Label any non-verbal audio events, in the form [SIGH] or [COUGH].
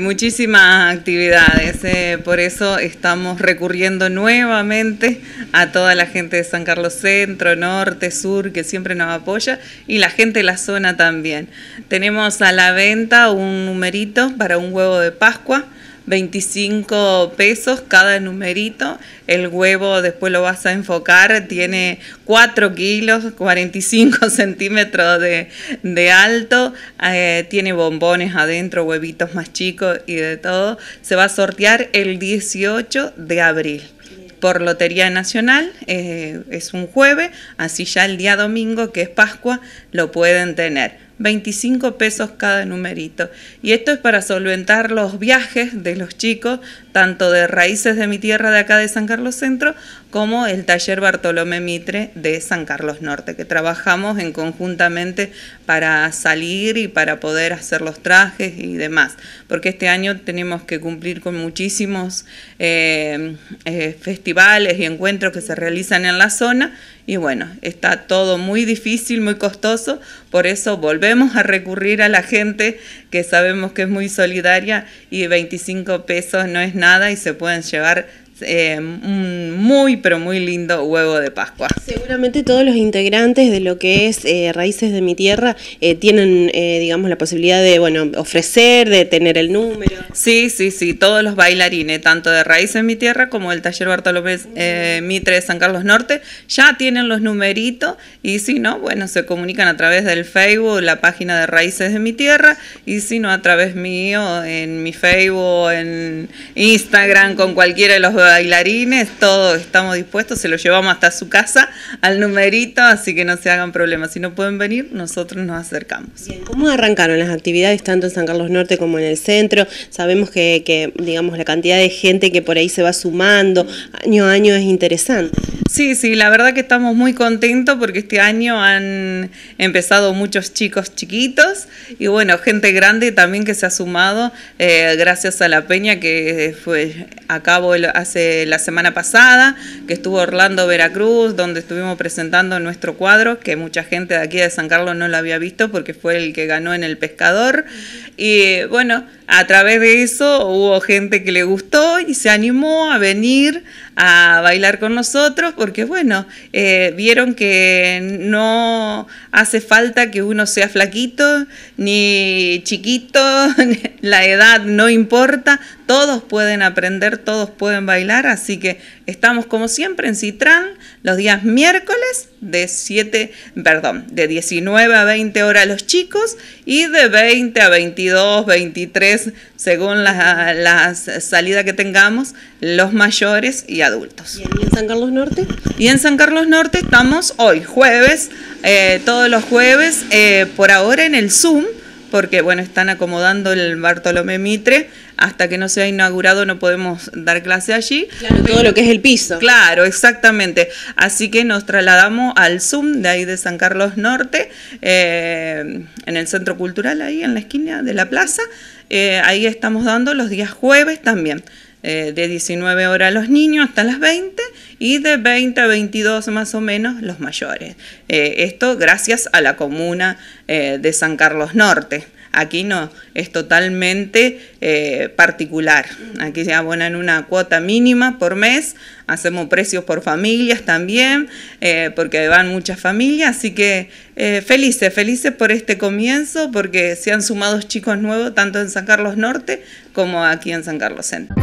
Muchísimas actividades, eh, por eso estamos recurriendo nuevamente a toda la gente de San Carlos Centro, Norte, Sur, que siempre nos apoya, y la gente de la zona también. Tenemos a la venta un numerito para un huevo de Pascua, 25 pesos cada numerito. El huevo después lo vas a enfocar, tiene 4 kilos, 45 [LAUGHS] centímetros de, alto, eh, tiene bombones adentro, huevitos más chicos y de todo. Se va a sortear el 18 de abril por Lotería Nacional, eh, es un jueves, así ya el día domingo, que es Pascua, lo pueden tener. 25 pesos cada numerito. Y esto es para solventar los viajes de los chicos, tanto de Raíces de mi Tierra de acá de San Carlos Centro, como el taller Bartolomé Mitre de San Carlos Norte, que trabajamos en conjuntamente para salir y para poder hacer los trajes y demás, porque este año tenemos que cumplir con muchísimos eh, eh, festivales y encuentros que se realizan en la zona, y bueno, está todo muy difícil, muy costoso, por eso volver Vemos a recurrir a la gente que sabemos que es muy solidaria y 25 pesos no es nada y se pueden llevar eh, un muy pero muy lindo huevo de Pascua. Seguramente todos los integrantes de lo que es eh, Raíces de mi Tierra eh, tienen, digamos, la posibilidad de, bueno, ofrecer, de tener el número. Sí, sí, sí, todos los bailarines, tanto de Raíces de mi Tierra como del Taller Bartolomé Mitre San Carlos Norte, ya tienen los numeritos y si no, bueno, se comunican a través del Facebook, la página de Raíces de mi Tierra y si no, a través mío, en mi Facebook, en Instagram, con cualquiera de los bailarines, todos estamos dispuestos, se lo llevamos hasta su casa al numerito, así que no se hagan problemas. Si no pueden venir, nosotros nos acercamos. Bien. ¿Cómo arrancaron las actividades tanto en San Carlos Norte como en el centro? Sabemos que, digamos, la cantidad de gente que por ahí se va sumando año a año es interesante. Sí, sí, la verdad que estamos muy contentos porque este año han empezado muchos chicos chiquitos y bueno, gente grande también que se ha sumado eh, gracias a la peña que fue a cabo hace la semana pasada, que estuvo Orlando Veracruz, donde estuvimos presentando nuestro cuadro, que mucha gente de aquí de San Carlos no lo había visto porque fue el que ganó en El Pescador. Y bueno, a través de eso hubo gente que le gustó y se animó a venir a bailar con nosotros porque, bueno, eh, vieron que no hace falta que uno sea flaquito ni chiquito, [LAUGHS] la edad no importa, todos pueden aprender, todos pueden bailar, así que estamos como siempre en citrán los días miércoles de 7, perdón, de 19 a 20 horas los chicos y de 20 a 22, 23 según las la salida que tengamos los mayores y adultos. ¿Y en San Carlos Norte? Y en San Carlos Norte estamos hoy, jueves, eh, todos los jueves, eh, por ahora en el Zoom, porque bueno, están acomodando el Bartolomé Mitre, hasta que no sea inaugurado no podemos dar clase allí. Claro, todo lo que es el piso. Claro, exactamente. Así que nos trasladamos al Zoom de ahí de San Carlos Norte, eh, en el Centro Cultural, ahí en la esquina de la plaza. ahí estamos dando los días jueves también. Eh, de 19 horas los niños hasta las 20 y de 20 a 22 más o menos los mayores. Eh, esto gracias a la comuna eh, de San Carlos Norte. Aquí no, es totalmente particular. Aquí se abonan una cuota mínima por mes, hacemos precios por familias también, porque van muchas familias, así que felices, felices por este comienzo, porque se han sumado chicos nuevos tanto en San Carlos Norte como aquí en San Carlos Centro.